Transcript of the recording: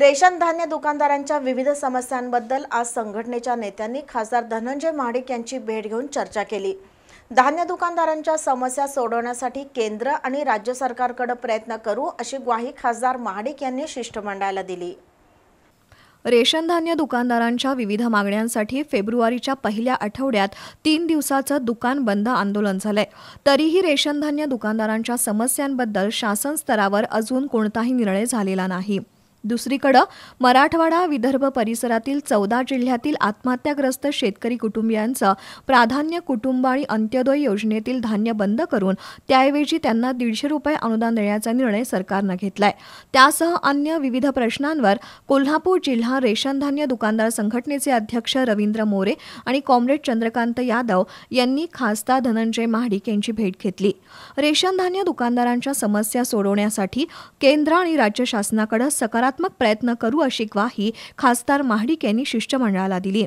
ration धान्य दुकानदारांच्या विविध समस्यांबद्दल आज संघटनेच्या नेत्यांनी खासदार धनंजय महाडिक यांची भेट घेऊन चर्चा केली धान्य दुकानदारांच्या समस्या सोडवण्यासाठी केंद्र आणि राज्य सरकारकडे प्रयत्न करू अशी ग्वाही खासदार महाडिक यांनी शिष्टमंडळाला दिली रेशन धान्य दुकानदारांच्या विविध मागण्यांसाठी फेब्रुवारीच्या पहिल्या आठवड्यात तीन दिवसाचं दुकान बंद आंदोलन झालंय तरीही रेशन धान्य दुकानदारांच्या समस्यांबद्दल शासन स्तरावर अजून कोणताही निर्णय झालेला नाही दुसरीकडं मराठवाडा विदर्भ परिसरातील चौदा जिल्ह्यातील आत्महत्याग्रस्त शेतकरी कुटुंबियांचं प्राधान्य कुटुंब आणि अंत्योदय योजनेतील धान्य बंद करून त्याऐवजी त्यांना दीडशे रुपये अनुदान देण्याचा निर्णय सरकारनं घेतलाय त्यासह अन्य विविध प्रश्नांवर कोल्हापूर जिल्हा रेशन धान्य दुकानदार संघटनेचे अध्यक्ष रवींद्र मोरे आणि कॉम्रेड चंद्रकांत यादव यांनी खासदार धनंजय महाडिक यांची भेट घेतली रेशन धान्य दुकानदारांच्या समस्या सोडवण्यासाठी केंद्र आणि राज्य शासनाकडे सकारात्मक सकारात्मक प्रयत्न करू अशी ग्वाही खासदार महाडिक यांनी शिष्टमंडळाला दिली